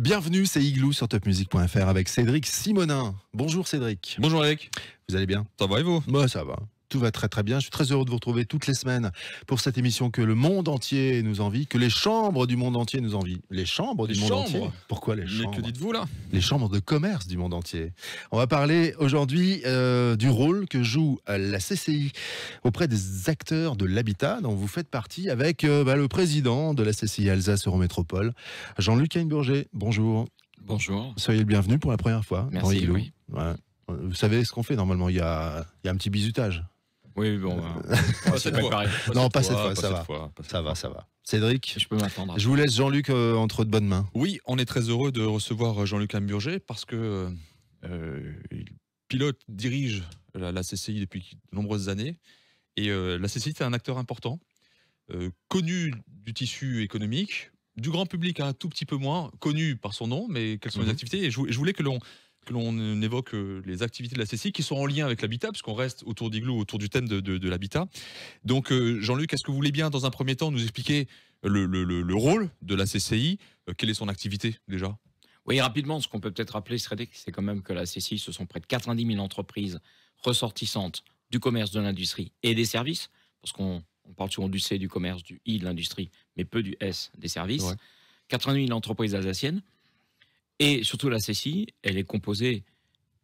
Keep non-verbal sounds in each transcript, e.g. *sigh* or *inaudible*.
Bienvenue, c'est Igloo sur topmusic.fr avec Cédric Simonin. Bonjour Cédric. Bonjour Alec. Vous allez bien Ça va et vous Moi ça va tout va très très bien. Je suis très heureux de vous retrouver toutes les semaines pour cette émission que le monde entier nous envie, que les chambres du monde entier nous envient. Les chambres du monde entier Pourquoi les chambres Mais que dites-vous là Les chambres de commerce du monde entier. On va parler aujourd'hui euh, du rôle que joue euh, la CCI auprès des acteurs de l'habitat dont vous faites partie avec euh, bah, le président de la CCI Alsace Eurométropole, Jean-Luc Heinburger. Bonjour. Bonjour. Soyez le bienvenu pour la première fois. Merci. Louis. Vous savez ce qu'on fait normalement, il y, a, il y a, un petit bisutage. Oui, bon. Euh, hein. *laughs* cette fois. non, pas, cette fois, ça va. Ça va, Cédric, je peux m'attendre. Je vous laisse Jean-Luc euh, entre de bonnes mains. Oui, on est très heureux de recevoir euh, Jean-Luc Amburger parce que il pilote, dirige la, CCI depuis de nombreuses années. Et la CCI, c'est un acteur important, connu du tissu économique, du grand public hein, un tout petit peu moins, connu par son nom, mais quelles sont les mhm. activités. Et je voulais que l'on que l'on évoque euh, les activités de la CCI qui sont en lien avec l'habitat, puisqu'on reste autour d'Iglou, autour du thème de, l'habitat. Donc, euh, Jean-Luc, est-ce que vous voulez bien, dans un premier temps, nous expliquer le, rôle de la CCI euh, Quelle est son activité déjà oui, rapidement, ce qu'on peut peut-être rappeler, c'est quand même que la CCI, ce sont près de 90 000 entreprises ressortissantes du commerce, de l'industrie et des services, parce qu'on parle souvent du C, du commerce, du I, de l'industrie, mais peu du S, des services. 90 000 entreprises alsaciennes, et surtout, la CCI, elle est composée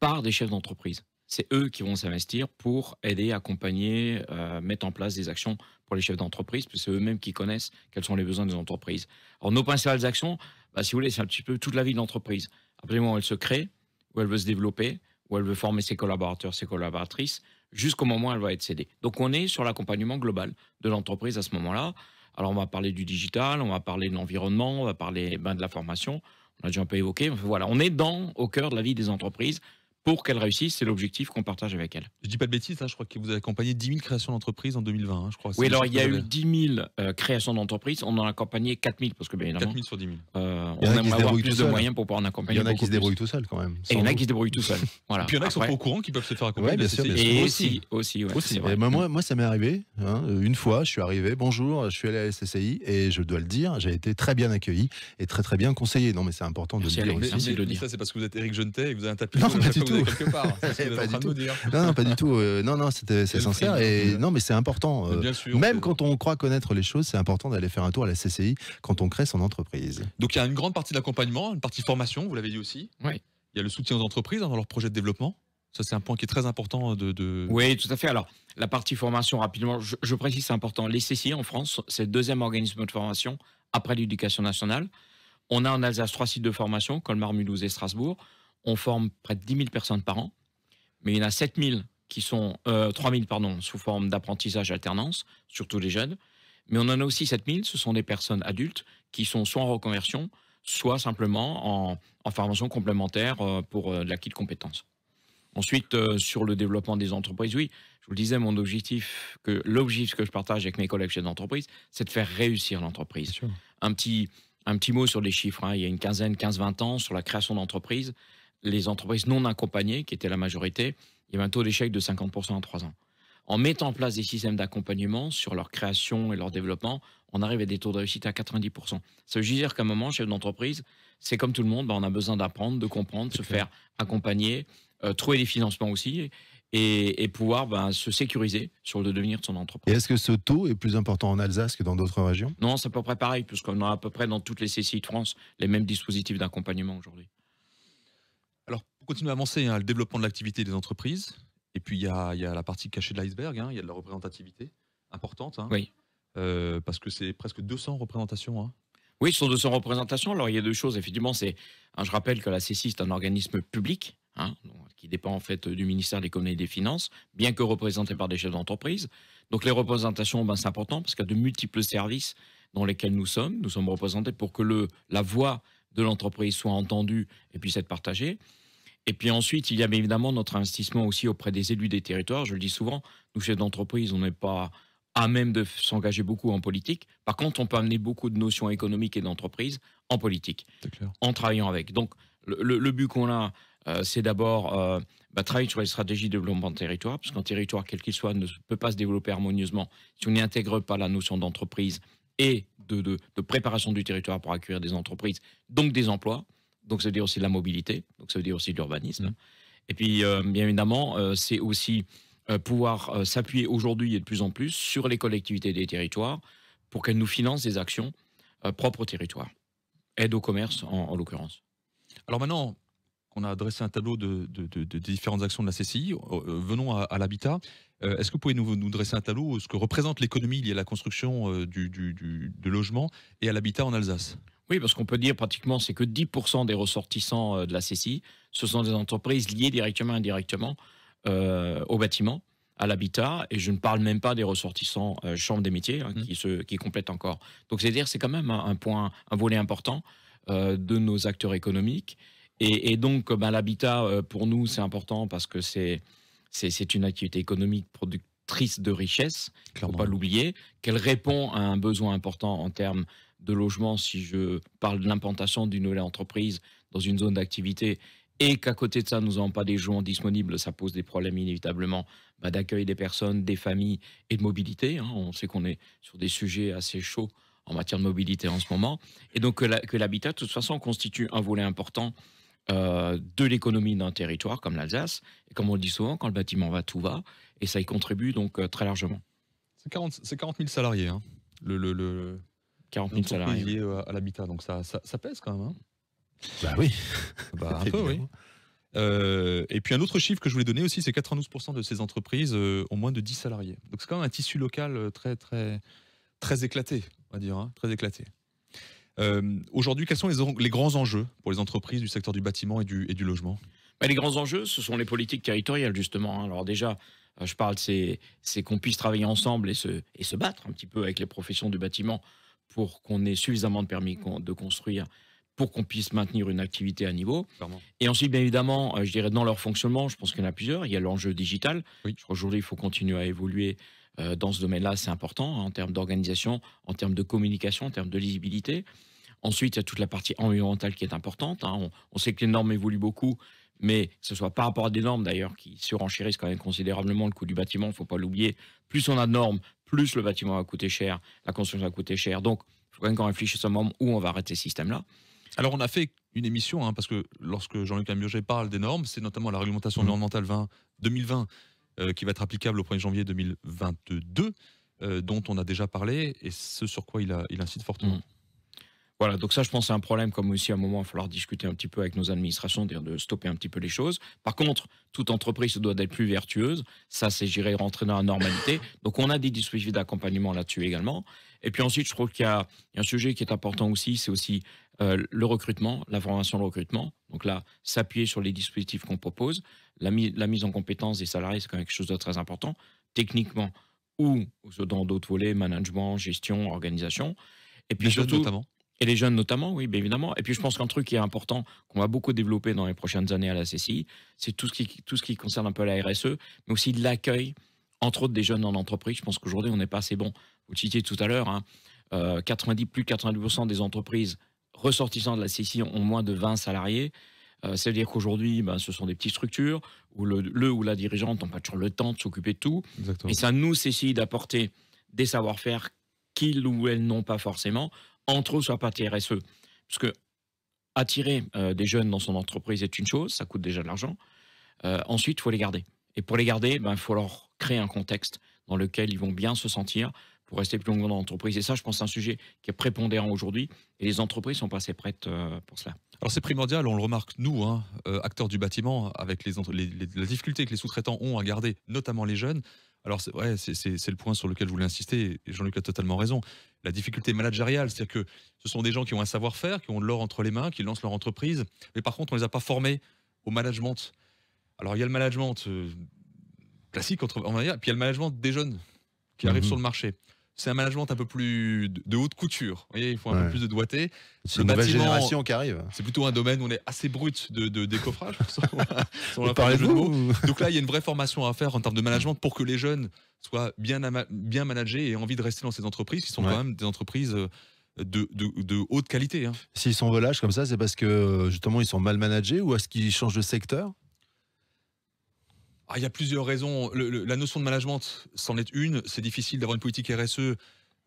par des chefs d'entreprise. C'est eux qui vont s'investir pour aider, accompagner, euh, mettre en place des actions pour les chefs d'entreprise, puisque c'est eux-mêmes qui connaissent quels sont les besoins des entreprises. Alors, nos principales actions, bah, si vous voulez, c'est un petit peu toute la vie de l'entreprise. À partir où elle se crée, où elle veut se développer, où elle veut former ses collaborateurs, ses collaboratrices, jusqu'au moment où elle va être cédée. Donc on est sur l'accompagnement global de l'entreprise à ce moment-là. Alors on va parler du digital, on va parler de l'environnement, on va parler ben, de la formation, on l'a déjà un peu évoqué. Voilà, on est dans, au cœur de la vie des entreprises, pour qu'elle réussisse. C'est l'objectif qu'on partage avec elle. Je dis pas de bêtises, hein, je crois que vous avez accompagné 10 000 créations d'entreprises en 2020, hein, je crois. Oui, alors il y a eu 10 000 euh, créations d'entreprises, on en a accompagné 4 000, parce que bien évidemment. 4 000 sur 10 000. Euh, on aimerait avoir plus de moyens pour pouvoir en accompagner. Il y en a qui se débrouillent tout seuls quand même. Et il y en a qui se débrouillent tout seuls. Et *laughs* puis il y en a qui sont au courant, qui peuvent se faire accompagner. Et aussi. aussi, moi, ça m'est arrivé. Hein, une fois, je suis arrivé, bonjour, je suis allé à la SCI et je dois le dire, j'ai été très bien accueilli et très très bien conseillé. Non, mais c'est important de le dire. Ça, c'est parce que vous êtes Eric Jeunetet et que vous avez un tapis. *laughs* Eh, pas du tout. Non, non, pas du tout. Euh, non, non, c'est sincère. Et non, mais c'est important. Bien euh, sûr, Même quand on croit connaître les choses, c'est important d'aller faire un tour à la CCI quand on crée son entreprise. Donc il y a une grande partie d'accompagnement, une partie formation, vous l'avez dit aussi. Oui. Il y a le soutien aux entreprises hein, dans leurs projets de développement. Ça, c'est un point qui est très important de, Oui, tout à fait. Alors, la partie formation, rapidement, je, je précise, c'est important. Les CCI en France, c'est le deuxième organisme de formation après l'éducation nationale. On a en Alsace trois sites de formation, Colmar, Mulhouse et Strasbourg on forme près de 10 000 personnes par an, mais il y en a 7 qui sont, euh, 3 000, pardon, sous forme d'apprentissage alternance, surtout les jeunes. Mais on en a aussi 7 000, ce sont des personnes adultes qui sont soit en reconversion, soit simplement en, formation complémentaire euh, pour euh, l'acquis de compétences. Ensuite, euh, sur le développement des entreprises, oui, je vous le disais, mon objectif, que l'objectif que je partage avec mes collègues chefs d'entreprise, c'est de faire réussir l'entreprise. Un petit, un petit mot sur les chiffres. Hein. Il y a une quinzaine, 15-20 ans, sur la création d'entreprises, les entreprises non accompagnées, qui étaient la majorité, il y avait un taux d'échec de 50% en trois ans. En mettant en place des systèmes d'accompagnement sur leur création et leur développement, on arrive à des taux de réussite à 90%. Ça veut dire qu'à un moment, chef d'entreprise, c'est comme tout le monde, ben, on a besoin d'apprendre, de comprendre, se faire accompagner, euh, trouver des financements aussi et, pouvoir ben, se sécuriser sur le devenir de son entreprise. est-ce que ce taux est plus important en Alsace que dans d'autres régions Non, c'est à peu près pareil, puisqu'on a à peu près dans toutes les CCI de France les mêmes dispositifs d'accompagnement aujourd'hui. On continue à avancer, hein, le développement de l'activité des entreprises. Et puis, il y a, la partie cachée de l'iceberg, hein, il y a de la représentativité importante. Hein. oui. Euh, parce que c'est presque 200 représentations. Oui, ce sont 200 représentations. Alors, il y a deux choses. Effectivement, c'est, je rappelle que la CCI c'est un organisme public. qui dépend en fait du ministère de l'économie et des finances, bien que représenté par des chefs d'entreprise. Donc les représentations, ben, c'est important parce qu'il y a de multiples services dans lesquels nous sommes. Nous sommes représentés pour que le, la voix de l'entreprise soit entendue et puisse être partagée. Et puis ensuite, il y a évidemment notre investissement aussi auprès des élus des territoires. Je le dis souvent, nous, chefs d'entreprise, on n'est pas à même de s'engager beaucoup en politique. Par contre, on peut amener beaucoup de notions économiques et d'entreprise en politique, en travaillant avec. Donc, le, but qu'on a, euh, c'est d'abord euh, bah, travailler sur les stratégies de développement de territoire, parce qu'un territoire, quel qu'il soit, ne peut pas se développer harmonieusement si on n'intègre pas la notion d'entreprise et de préparation du territoire pour accueillir des entreprises, donc des emplois. Donc ça veut dire aussi de la mobilité, donc ça veut dire aussi de l'urbanisme. Mm. Et puis, euh, bien évidemment, euh, c'est aussi euh, pouvoir s'appuyer aujourd'hui et de plus en plus sur les collectivités des territoires pour qu'elles nous financent des actions propres au territoire. Aide au commerce, en, l'occurrence. Alors maintenant, on a dressé un tableau de, différentes actions de la CCI. venons à, l'habitat. Est-ce que vous pouvez nous, dresser un tableau de ce que représente l'économie liée à la construction du, logement de et à l'habitat en Alsace oui, parce qu'on peut dire pratiquement c'est que 10% des ressortissants euh, de la CCI, ce sont des entreprises liées directement et indirectement euh, au bâtiment, à l'habitat, et je ne parle même pas des ressortissants euh, Chambre des métiers hein, qui, mmh. qui complètent encore. Donc c'est-à-dire c'est quand même un, point, un volet important de nos acteurs économiques. Et, donc l'habitat, pour nous, c'est important parce que c'est une activité économique productrice de richesses, on ne faut pas l'oublier, qu'elle répond à un besoin important en termes de logement, si je parle de l'implantation d'une nouvelle entreprise dans une zone d'activité, et qu'à côté de ça, nous n'avons pas des joints disponibles, ça pose des problèmes inévitablement bah, d'accueil des personnes, des familles et de mobilité. Hein. On sait qu'on est sur des sujets assez chauds en matière de mobilité en ce moment. Et donc que l'habitat, de toute façon, constitue un volet important euh, de l'économie d'un territoire comme l'Alsace. Et comme on le dit souvent, quand le bâtiment va, tout va. Et ça y contribue donc euh, très largement. C'est 40, 000 salariés. Hein. le, 40 000 salariés. Euh, à l'habitat, donc ça, ça, pèse quand même. Hein bah oui. Bah, *laughs* un peu, oui. Euh, et puis un autre chiffre que je voulais donner aussi, c'est 92% de ces entreprises euh, ont moins de 10 salariés. Donc c'est quand même un tissu local très, très, très éclaté, on va dire, hein, très éclaté. Aujourd'hui, quels sont les, les, grands enjeux pour les entreprises du secteur du bâtiment et du, et du logement bah, Les grands enjeux, ce sont les politiques territoriales, justement. Hein. Alors déjà, je parle, c'est qu'on puisse travailler ensemble et se, et se battre un petit peu avec les professions du bâtiment pour qu'on ait suffisamment de permis de construire pour qu'on puisse maintenir une activité à niveau. Et ensuite, bien évidemment, euh, je dirais dans leur fonctionnement, je pense qu'il y en a plusieurs. Il y a l'enjeu digital. Aujourd'hui, il faut continuer à évoluer euh, dans ce domaine-là. C'est important hein, en termes d'organisation, en termes de communication, en termes de lisibilité. Ensuite, il y a toute la partie environnementale qui est importante. Hein. on, sait que les normes évoluent beaucoup mais que ce soit par rapport à des normes d'ailleurs qui surenchérissent quand même considérablement le coût du bâtiment, il ne faut pas l'oublier. Plus on a de normes, plus le bâtiment va coûter cher, la construction va coûter cher. Donc, il faut quand même qu'on réfléchisse ce moment où on va arrêter ce système-là. Alors, on a fait une émission, hein, parce que lorsque Jean-Luc Lamioget parle des normes, c'est notamment la réglementation mmh. environnementale 20, 2020 euh, qui va être applicable au 1er janvier 2022. Euh, dont on a déjà parlé et ce sur quoi il, a, incite fortement. Mmh. Voilà, donc ça, je pense, c'est un problème, comme aussi à un moment, il va falloir discuter un petit peu avec nos administrations, dire de stopper un petit peu les choses. Par contre, toute entreprise doit être plus vertueuse. Ça, c'est, j'irai rentrer dans la normalité. Donc, on a des dispositifs d'accompagnement là-dessus également. Et puis ensuite, je trouve qu'il y, a, un sujet qui est important aussi, c'est aussi euh, le recrutement, la formation, le recrutement. Donc là, s'appuyer sur les dispositifs qu'on propose. La, mise en compétence des salariés, c'est quand même quelque chose de très important. Techniquement, ou dans d'autres volets, management, gestion, organisation. Et puis surtout, et les jeunes notamment, oui, bien évidemment. Et puis je pense qu'un truc qui est important, qu'on va beaucoup développer dans les prochaines années à la CCI, c'est tout, ce qui, tout ce qui concerne un peu la RSE, mais aussi l'accueil, entre autres des jeunes en entreprise. Je pense qu'aujourd'hui, on n'est pas assez bon. Vous le citiez tout à l'heure, 90, hein. euh, plus de 90% des entreprises ressortissant de la CCI ont moins de 20 salariés. cest euh, à dire qu'aujourd'hui, ben, ce sont des petites structures où le, ou la dirigeante n'ont pas toujours le temps de s'occuper de tout. Et ça nous, CCI, d'apporter des savoir-faire qu'ils ou elles n'ont pas forcément, entre eux sur la partie e. Parce que attirer euh, des jeunes dans son entreprise est une chose, ça coûte déjà de l'argent. Euh, ensuite, il faut les garder. Et pour les garder, ben, il faut leur créer un contexte dans lequel ils vont bien se sentir pour rester plus longtemps dans l'entreprise. Et ça, je pense, c'est un sujet qui est prépondérant aujourd'hui. Et les entreprises sont pas assez prêtes euh, pour cela. Alors c'est primordial, on le remarque nous, hein, acteurs du bâtiment, avec les, la difficulté que les sous-traitants ont à garder, notamment les jeunes. Alors, c'est ouais, le point sur lequel je voulais insister, et Jean-Luc a totalement raison la difficulté managériale, c'est-à-dire que ce sont des gens qui ont un savoir-faire, qui ont de l'or entre les mains, qui lancent leur entreprise, mais par contre, on ne les a pas formés au management. Alors, il y a le management euh, classique, entre, on va dire, puis il y a le management des jeunes qui arrivent mhm. sur le marché c'est un management un peu plus de haute couture. il faut un peu plus de doigté. C'est une nouvelle génération qui arrive. C'est plutôt un domaine où on est assez brut de, décoffrage. *laughs* Donc là, il y a une vraie formation à faire en termes de management pour que les jeunes soient bien, bien managés et aient envie de rester dans ces entreprises qui sont quand même des entreprises. Euh, de, haute qualité. Hein. S'ils sont volages comme ça, c'est parce que euh, justement ils sont mal managés ou est-ce qu'ils changent de secteur ah, il y a plusieurs raisons. la notion de management, c'en est une. C'est difficile d'avoir une politique RSE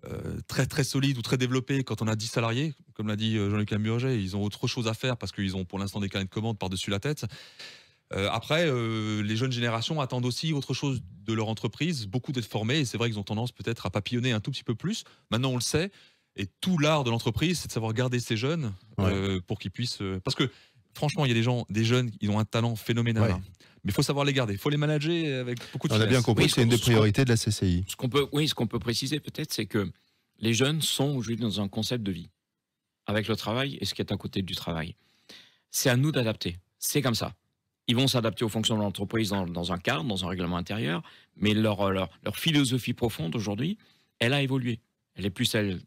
euh, très très solide ou très développée quand on a 10 salariés. Comme l'a dit euh, Jean-Luc Lamurger, ils ont autre chose à faire parce qu'ils ont pour l'instant des carnets de commandes par-dessus la tête. Euh, après, les jeunes générations attendent aussi autre chose de leur entreprise, beaucoup d'être formés, et c'est vrai qu'ils ont tendance peut-être à papillonner un tout petit peu plus. Maintenant, on le sait, et tout l'art de l'entreprise, c'est de savoir garder ces jeunes pour qu'ils puissent. parce que franchement, il y a des gens, des jeunes, qui ont un talent phénoménal. Mais il faut savoir les garder, il faut les manager avec beaucoup de On a bien compris c'est une des priorités de la CCI. Ce qu'on peut, oui, ce qu'on peut préciser peut-être, c'est que les jeunes sont aujourd'hui dans un concept de vie, avec le travail et ce qui est à côté du travail. C'est à nous d'adapter. C'est comme ça. Ils vont s'adapter aux fonctions de l'entreprise dans, un cadre, dans un règlement intérieur, mais euh, leur, philosophie profonde aujourd'hui, elle a évolué. Elle est plus celle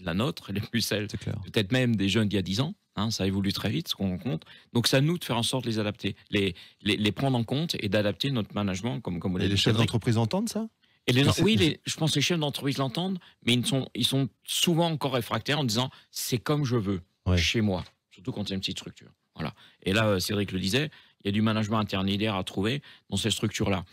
la nôtre, elle est plus celle peut-être même des jeunes d'il y a 10 ans. Hein, ça évolue très vite, ce qu'on rencontre. Donc, c'est à nous de faire en sorte de les adapter, les, les, prendre en compte et d'adapter notre management, comme, comme Et les chefs d'entreprise entendent ça oui, je pense que les chefs d'entreprise l'entendent, mais ils sont, ils sont souvent encore réfractaires en disant c'est comme je veux, chez moi, surtout quand c'est une petite structure. Voilà. Et là, euh, Cédric le disait, il y a du management interne à trouver dans ces structures-là.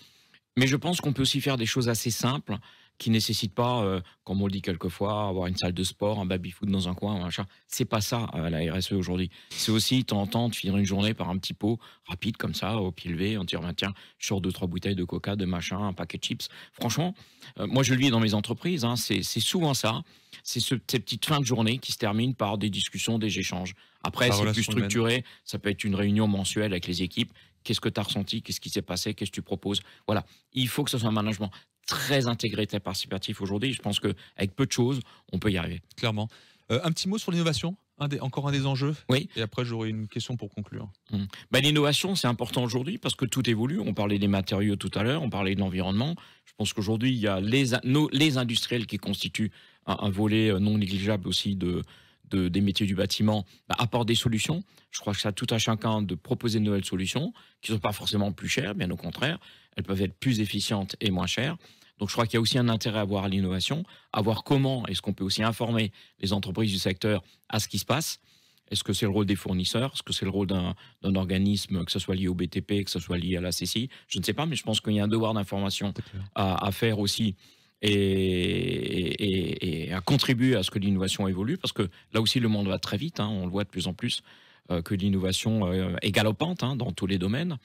Mais je pense qu'on peut aussi faire des choses assez simples qui nécessite pas, euh, comme on le dit quelquefois, avoir une salle de sport, un baby-foot dans un coin, un C'est pas ça, euh, la RSE aujourd'hui. C'est aussi, tentant de finir une journée par un petit pot rapide, comme ça, au pied levé, en disant, bah, maintien tiens, je deux, trois bouteilles de coca, de machin, un paquet de chips. Franchement, euh, moi, je le vis dans mes entreprises, hein, c'est souvent ça. C'est ces petites fins de journée qui se terminent par des discussions, des échanges. Après, c'est plus structuré. Ça peut être une réunion mensuelle avec les équipes. Qu'est-ce que tu as ressenti Qu'est-ce qui s'est passé Qu'est-ce que tu proposes Voilà. Il faut que ce soit un management très intégré, très participatif aujourd'hui. Je pense qu'avec peu de choses, on peut y arriver. Clairement. Euh, un petit mot sur l'innovation encore un des enjeux Oui. Et après, j'aurai une question pour conclure. Mmh. Ben, l'innovation, c'est important aujourd'hui parce que tout évolue. On parlait des matériaux tout à l'heure, on parlait de l'environnement. Je pense qu'aujourd'hui, il y a les, les industriels qui constituent un volet euh, non négligeable aussi de, des métiers du bâtiment bah, apportent des solutions. Je crois que ça, à tout à chacun de proposer de nouvelles solutions qui ne sont pas forcément plus chères, bien au contraire. Elles peuvent être plus efficientes et moins chères. Donc je crois qu'il y a aussi un intérêt à voir l'innovation, à voir comment est-ce qu'on peut aussi informer les entreprises du secteur à ce qui se passe. Est-ce que c'est le rôle des fournisseurs Est-ce que c'est le rôle d'un organisme, que ce soit lié au BTP, que ce soit lié à la CCI Je ne sais pas, mais je pense qu'il y a un devoir d'information à, à, faire aussi et, à contribuer à ce que l'innovation évolue, parce que là aussi le monde va très vite, hein. on le voit de plus en plus, euh, que l'innovation euh, est galopante hein, dans tous les domaines.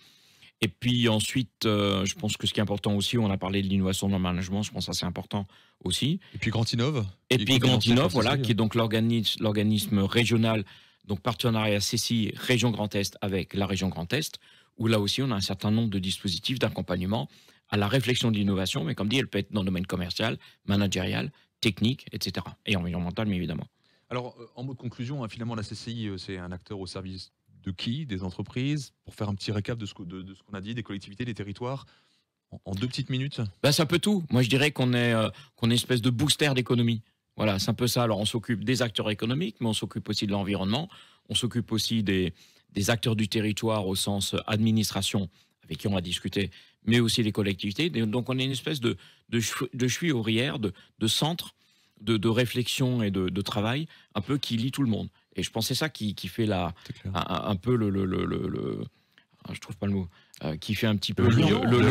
Et puis ensuite, euh, je pense que ce qui est important aussi, on a parlé de l'innovation dans le management, je pense que c'est important aussi. Et puis Grandinov Et puis Grand voilà, qui est donc l'organisme régional, donc partenariat CCI Région Grand Est avec la Région Grand Est, où là aussi on a un certain nombre de dispositifs d'accompagnement à la réflexion de l'innovation, mais comme dit, elle peut être dans le domaine commercial, managérial, technique, etc. Et environnemental, mais évidemment. Alors, euh, en mot de conclusion, hein, finalement, la CCI, euh, c'est un acteur au service de qui Des entreprises Pour faire un petit récap de ce qu'on a dit, des collectivités, des territoires en deux petites minutes ben, bah, C'est un peu tout. Moi, je dirais qu'on est, euh, qu'on une espèce de booster d'économie. Voilà, c'est un peu ça. Alors, on s'occupe des acteurs économiques, mais on s'occupe aussi de l'environnement. On s'occupe aussi des, des acteurs du territoire au sens administration, avec qui on a discuté, mais aussi les collectivités. Donc on est une espèce de, de, de cheville de, centre de, réflexion et de, travail, un peu qui lie tout le monde. Et je pense c'est ça qui, fait la, un, peu le, ah, je trouve pas le mot, euh, qui fait un petit peu le,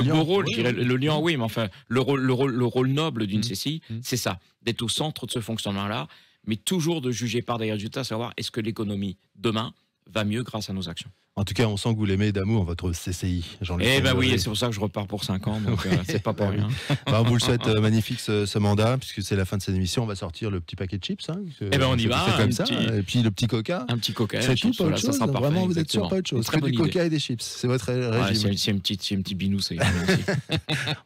beau rôle, le lien, oui, mais enfin, le rôle, noble d'une mmh. Cécile, mmh. c'est ça, d'être au centre de ce fonctionnement-là, mais toujours de juger par des résultats, savoir est-ce que l'économie demain va mieux grâce à nos actions. En tout cas, on sent que vous l'aimez d'amour, votre CCI. Jean Luc. eh bien oui, c'est pour ça que je repars pour 5 ans, donc *laughs* euh, c'est pas pour ah rien. *laughs* Bah, on vous le souhaite euh, magnifique ce, mandat, puisque c'est la fin de cette émission. On va sortir le petit paquet de chips. Hein, eh ben on y va. Comme Et puis le petit coca. Un petit coca. C'est tout, pas autre chose. Vraiment, vous êtes sûr, pas autre chose. C'est du coca et des chips. C'est votre régime. c'est une petite, une petite binou, c'est. *laughs*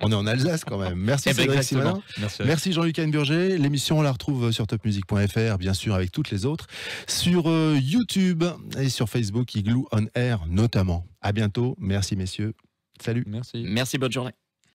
on est en Alsace quand même. Merci eh ben, Merci, Merci Jean-Luc Burger. L'émission, on la retrouve euh, sur topmusic.fr, bien sûr, avec toutes les autres, sur YouTube et sur Facebook, Igloo on Air notamment. À bientôt. Merci, messieurs. Salut. Merci. Merci, bonne journée.